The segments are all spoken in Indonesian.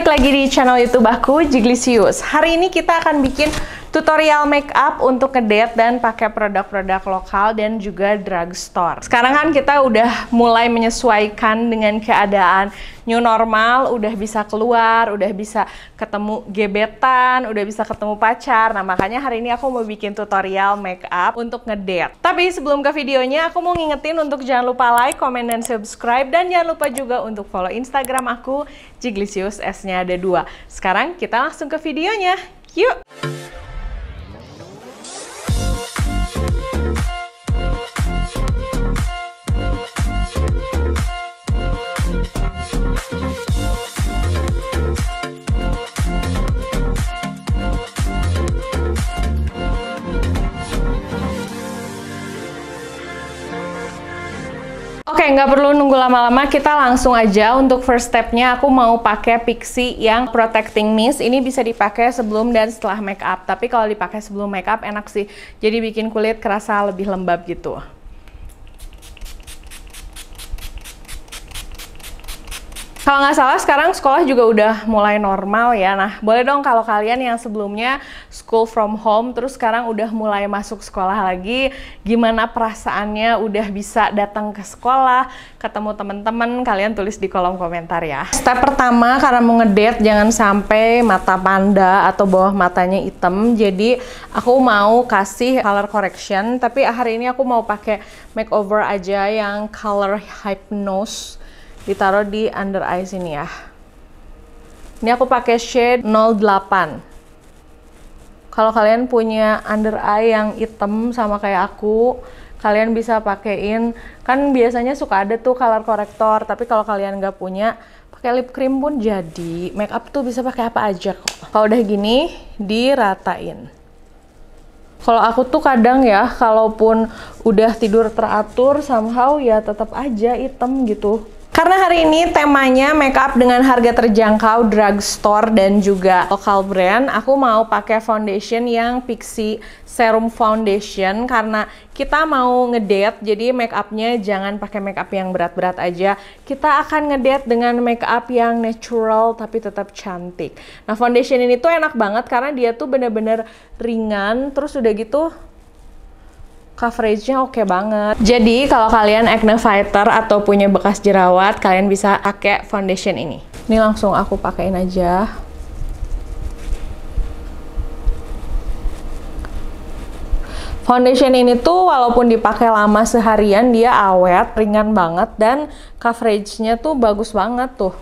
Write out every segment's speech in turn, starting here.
balik lagi di channel YouTube aku, Jiglisius. Hari ini kita akan bikin tutorial make up untuk ngedate dan pakai produk-produk lokal dan juga drugstore. Sekarang kan kita udah mulai menyesuaikan dengan keadaan new normal, udah bisa keluar, udah bisa ketemu gebetan, udah bisa ketemu pacar. Nah, makanya hari ini aku mau bikin tutorial make up untuk ngedate. Tapi sebelum ke videonya, aku mau ngingetin untuk jangan lupa like, comment, dan subscribe dan jangan lupa juga untuk follow Instagram aku Jiglisius S-nya ada dua. Sekarang kita langsung ke videonya. Yuk! nggak perlu nunggu lama-lama, kita langsung aja untuk first stepnya aku mau pakai pixi yang Protecting Mist. Ini bisa dipakai sebelum dan setelah make up, tapi kalau dipakai sebelum make up enak sih. Jadi bikin kulit kerasa lebih lembab gitu. Kalau nggak salah sekarang sekolah juga udah mulai normal ya. Nah, boleh dong kalau kalian yang sebelumnya school from home terus sekarang udah mulai masuk sekolah lagi, gimana perasaannya udah bisa datang ke sekolah, ketemu teman-teman, kalian tulis di kolom komentar ya. Step pertama karena mau ngedate jangan sampai mata panda atau bawah matanya hitam. Jadi aku mau kasih color correction, tapi hari ini aku mau pakai makeover aja yang color hypnose ditaruh di under eye sini ya ini aku pakai shade 08 kalau kalian punya under eye yang hitam sama kayak aku kalian bisa pakein kan biasanya suka ada tuh color corrector tapi kalau kalian nggak punya pakai lip cream pun jadi make up tuh bisa pakai apa aja kok kalau udah gini diratain kalau aku tuh kadang ya kalaupun udah tidur teratur somehow ya tetap aja hitam gitu karena hari ini temanya makeup dengan harga terjangkau drugstore dan juga lokal brand, aku mau pakai foundation yang Pixi Serum Foundation karena kita mau ngedate, jadi make upnya jangan pakai make up yang berat-berat aja. Kita akan ngedate dengan make up yang natural tapi tetap cantik. Nah foundation ini tuh enak banget karena dia tuh bener-bener ringan, terus udah gitu coveragenya oke okay banget. Jadi kalau kalian acne fighter atau punya bekas jerawat, kalian bisa pakai foundation ini. Ini langsung aku pakein aja. Foundation ini tuh walaupun dipakai lama seharian dia awet, ringan banget dan coveragenya tuh bagus banget tuh.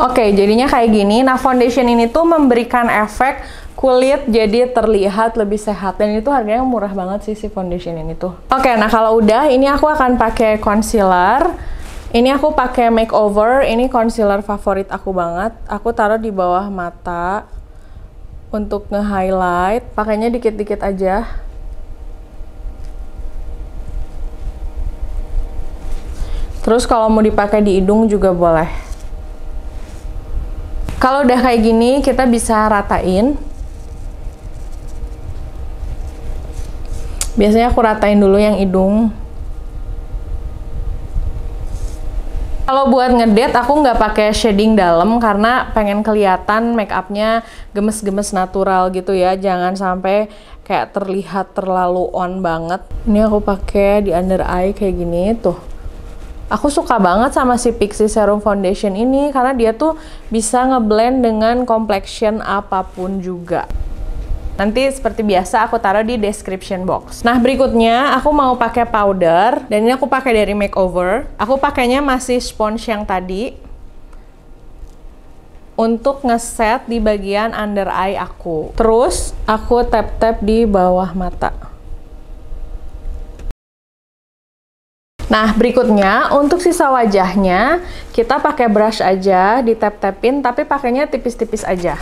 Oke, jadinya kayak gini. Nah, foundation ini tuh memberikan efek kulit jadi terlihat lebih sehat dan itu harganya murah banget sih si foundation ini tuh. Oke, okay, nah kalau udah ini aku akan pakai concealer. Ini aku pakai makeover, ini concealer favorit aku banget. Aku taruh di bawah mata untuk nge-highlight. Pakainya dikit-dikit aja. Terus kalau mau dipakai di hidung juga boleh. Kalau udah kayak gini, kita bisa ratain. biasanya aku ratain dulu yang hidung Kalau buat ngedate aku nggak pakai shading dalam karena pengen kelihatan make upnya gemes-gemes natural gitu ya. Jangan sampai kayak terlihat terlalu on banget. Ini aku pakai di under eye kayak gini tuh. Aku suka banget sama si Pixie Serum Foundation ini karena dia tuh bisa ngeblend dengan complexion apapun juga. Nanti seperti biasa aku taruh di description box. Nah, berikutnya aku mau pakai powder dan ini aku pakai dari Makeover. Aku pakainya masih sponge yang tadi untuk ngeset di bagian under eye aku. Terus aku tap-tap di bawah mata. Nah, berikutnya untuk sisa wajahnya, kita pakai brush aja, di tap tapin tapi pakainya tipis-tipis aja.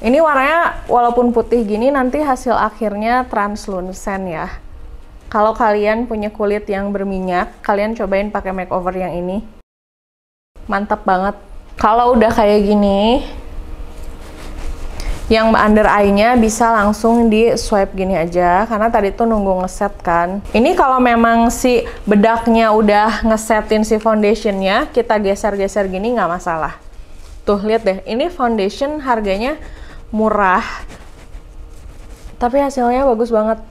Ini warnanya walaupun putih gini nanti hasil akhirnya translucent ya. Kalau kalian punya kulit yang berminyak, kalian cobain pakai makeover yang ini. Mantap banget. Kalau udah kayak gini, yang under eye-nya bisa langsung di swipe gini aja karena tadi tuh nunggu ngeset kan ini kalau memang si bedaknya udah ngesetin si foundationnya kita geser-geser gini nggak masalah tuh lihat deh ini foundation harganya murah tapi hasilnya bagus banget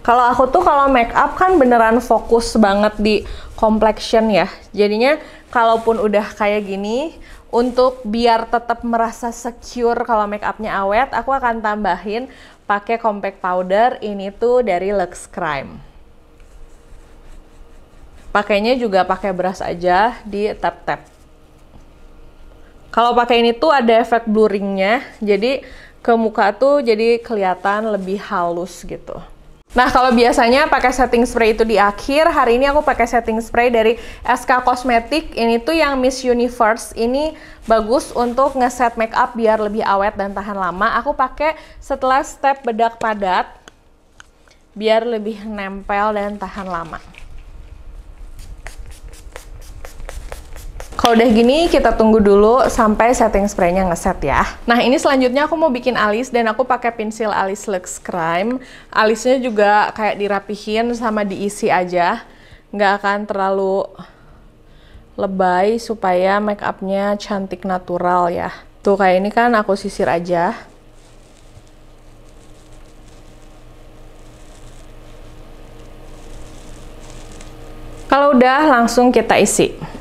kalau aku tuh kalau make up kan beneran fokus banget di complexion ya jadinya kalaupun udah kayak gini untuk biar tetap merasa secure kalau make upnya awet aku akan tambahin pakai compact powder ini tuh dari Lux Crime pakainya juga pakai beras aja di tap tap kalau pakai ini tuh ada efek blurringnya, jadi ke muka tuh jadi kelihatan lebih halus gitu. Nah, kalau biasanya pakai setting spray itu di akhir, hari ini aku pakai setting spray dari SK Cosmetic. Ini tuh yang Miss Universe. Ini bagus untuk ngeset makeup biar lebih awet dan tahan lama. Aku pakai setelah step bedak padat biar lebih nempel dan tahan lama. Kalau udah gini, kita tunggu dulu sampai setting spraynya ngeset ya. Nah, ini selanjutnya aku mau bikin alis dan aku pakai pensil alis Lux Crime. Alisnya juga kayak dirapihin sama diisi aja. Nggak akan terlalu lebay supaya make upnya cantik natural ya. Tuh kayak ini kan aku sisir aja. Kalau udah langsung kita isi.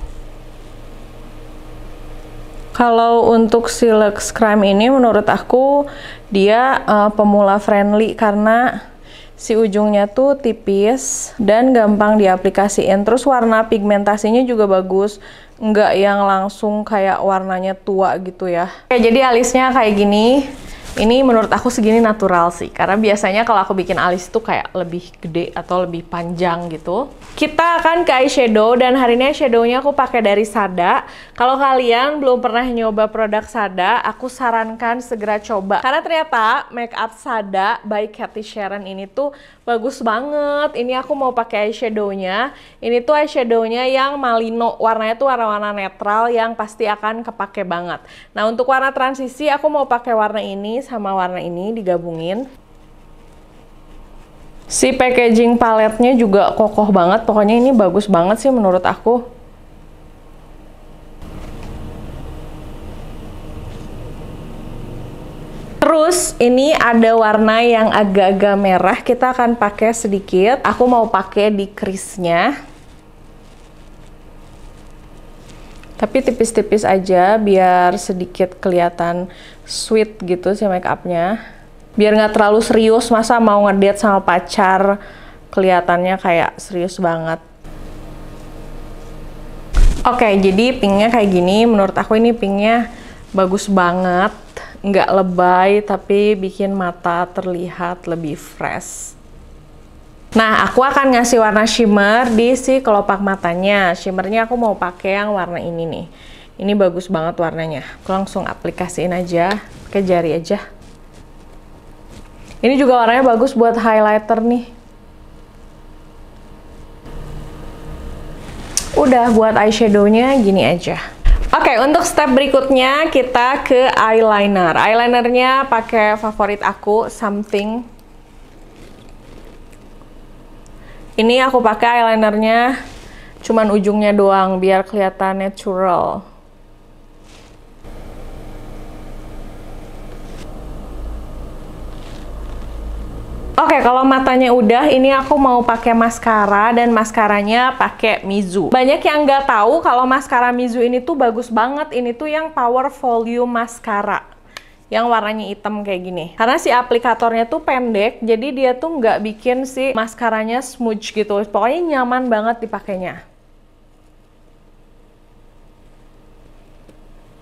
Kalau untuk si Lux Crime ini menurut aku dia uh, pemula friendly karena si ujungnya tuh tipis dan gampang diaplikasiin. Terus warna pigmentasinya juga bagus, nggak yang langsung kayak warnanya tua gitu ya. Oke, ya, jadi alisnya kayak gini. Ini menurut aku segini natural sih, karena biasanya kalau aku bikin alis tuh kayak lebih gede atau lebih panjang gitu. Kita akan ke eyeshadow dan hari ini eyeshadownya aku pakai dari Sada. Kalau kalian belum pernah nyoba produk Sada, aku sarankan segera coba. Karena ternyata makeup Sada by Cathy Sharon ini tuh bagus banget. Ini aku mau pakai eyeshadownya. Ini tuh eyeshadownya yang malino, warnanya tuh warna-warna netral yang pasti akan kepake banget. Nah untuk warna transisi aku mau pakai warna ini sama warna ini digabungin. Si packaging paletnya juga kokoh banget, pokoknya ini bagus banget sih menurut aku. Terus ini ada warna yang agak-agak merah, kita akan pakai sedikit. Aku mau pakai di krisnya. Tapi tipis-tipis aja biar sedikit kelihatan sweet gitu sih make upnya. Biar nggak terlalu serius, masa mau ngedate sama pacar kelihatannya kayak serius banget. Oke, okay, jadi pinknya kayak gini. Menurut aku ini pinknya bagus banget nggak lebay tapi bikin mata terlihat lebih fresh. Nah, aku akan ngasih warna shimmer di si kelopak matanya. Shimmernya aku mau pakai yang warna ini nih. Ini bagus banget warnanya. Aku langsung aplikasiin aja, pakai jari aja. Ini juga warnanya bagus buat highlighter nih. Udah buat eyeshadownya gini aja. Oke, okay, untuk step berikutnya kita ke eyeliner. Eyelinernya pakai favorit aku, Something. Ini aku pakai eyelinernya cuman ujungnya doang biar kelihatan natural. Oke, kalau matanya udah, ini aku mau pakai maskara dan maskaranya pakai Mizu. Banyak yang nggak tahu kalau maskara Mizu ini tuh bagus banget. Ini tuh yang Power Volume Mascara yang warnanya hitam kayak gini. Karena si aplikatornya tuh pendek, jadi dia tuh nggak bikin si maskaranya smudge gitu. Pokoknya nyaman banget dipakainya.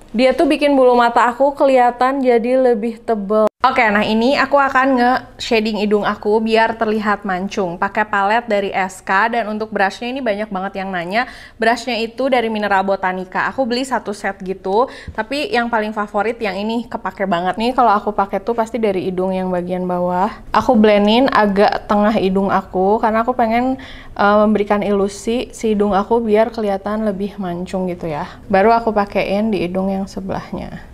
Dia tuh bikin bulu mata aku kelihatan jadi lebih tebel. Oke, nah ini aku akan nge-shading hidung aku biar terlihat mancung. Pakai palet dari SK dan untuk brushnya ini banyak banget yang nanya. Brushnya itu dari Mineral Botanica. Aku beli satu set gitu, tapi yang paling favorit yang ini kepake banget. Nih kalau aku pakai tuh pasti dari hidung yang bagian bawah. Aku blendin agak tengah hidung aku karena aku pengen uh, memberikan ilusi si hidung aku biar kelihatan lebih mancung gitu ya. Baru aku pakein di hidung yang sebelahnya.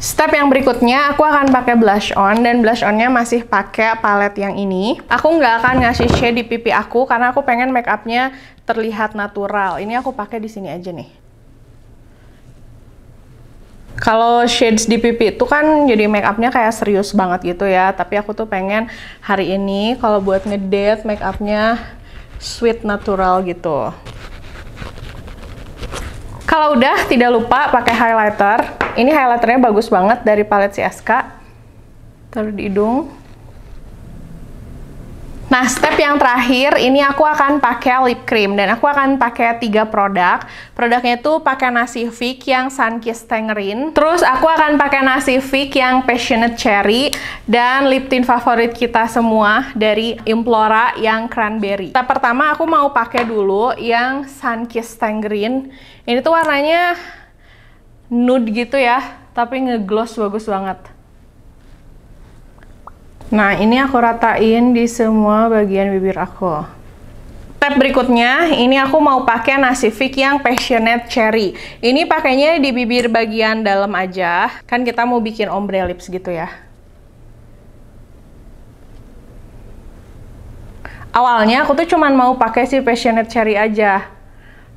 Step yang berikutnya, aku akan pakai blush on dan blush onnya masih pakai palet yang ini. Aku nggak akan ngasih shade di pipi aku karena aku pengen make upnya terlihat natural. Ini aku pakai di sini aja nih. Kalau shades di pipi itu kan jadi make upnya kayak serius banget gitu ya. Tapi aku tuh pengen hari ini kalau buat ngedate make upnya sweet natural gitu. Kalau udah, tidak lupa pakai highlighter. Ini highlighternya bagus banget dari palet CSK. Taruh di hidung. Nah, step yang terakhir ini aku akan pakai lip cream dan aku akan pakai tiga produk. Produknya itu pakai nasi Vick yang Sun Kiss Tangerine. Terus aku akan pakai nasi Vick yang Passionate Cherry dan lip tint favorit kita semua dari Implora yang Cranberry. Tapi pertama aku mau pakai dulu yang Sun Kiss Tangerine. Ini tuh warnanya nude gitu ya, tapi ngegloss bagus banget. Nah, ini aku ratain di semua bagian bibir aku. Step berikutnya, ini aku mau pakai fik yang passionate cherry. Ini pakainya di bibir bagian dalam aja. Kan kita mau bikin ombre lips gitu ya. Awalnya aku tuh cuman mau pakai si passionate cherry aja.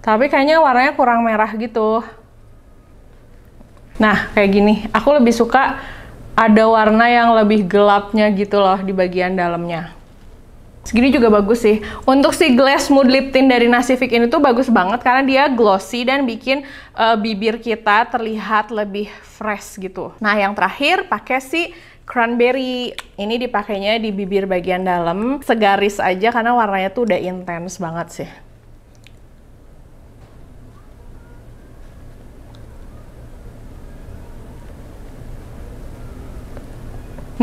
Tapi kayaknya warnanya kurang merah gitu. Nah, kayak gini. Aku lebih suka ada warna yang lebih gelapnya gitu loh di bagian dalamnya. Segini juga bagus sih. Untuk si Glass Mood Lip Tint dari Nasifik ini tuh bagus banget karena dia glossy dan bikin uh, bibir kita terlihat lebih fresh gitu. Nah, yang terakhir pakai si Cranberry. Ini dipakainya di bibir bagian dalam, segaris aja karena warnanya tuh udah intens banget sih.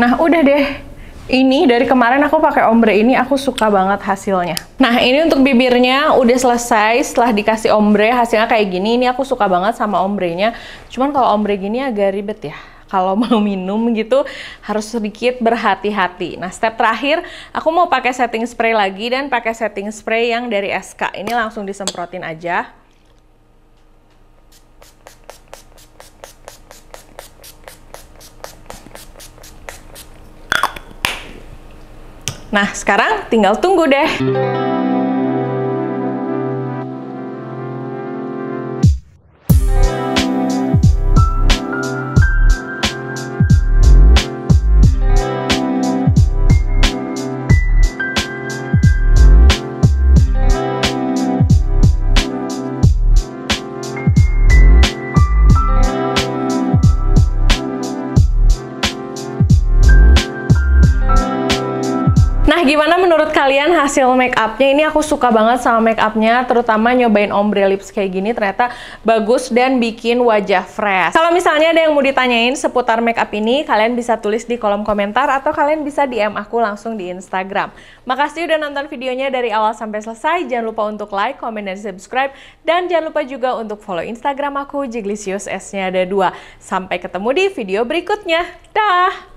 Nah, udah deh. Ini dari kemarin aku pakai ombre ini aku suka banget hasilnya. Nah, ini untuk bibirnya udah selesai setelah dikasih ombre hasilnya kayak gini. Ini aku suka banget sama ombrenya. Cuman kalau ombre gini agak ribet ya kalau mau minum gitu harus sedikit berhati-hati. Nah, step terakhir aku mau pakai setting spray lagi dan pakai setting spray yang dari SK. Ini langsung disemprotin aja. Nah, sekarang tinggal tunggu deh. sama make upnya ini aku suka banget sama make upnya terutama nyobain ombre lips kayak gini ternyata bagus dan bikin wajah fresh kalau misalnya ada yang mau ditanyain seputar make up ini kalian bisa tulis di kolom komentar atau kalian bisa DM aku langsung di Instagram makasih udah nonton videonya dari awal sampai selesai jangan lupa untuk like, comment, dan subscribe dan jangan lupa juga untuk follow Instagram aku Jiglisius S nya ada dua sampai ketemu di video berikutnya dah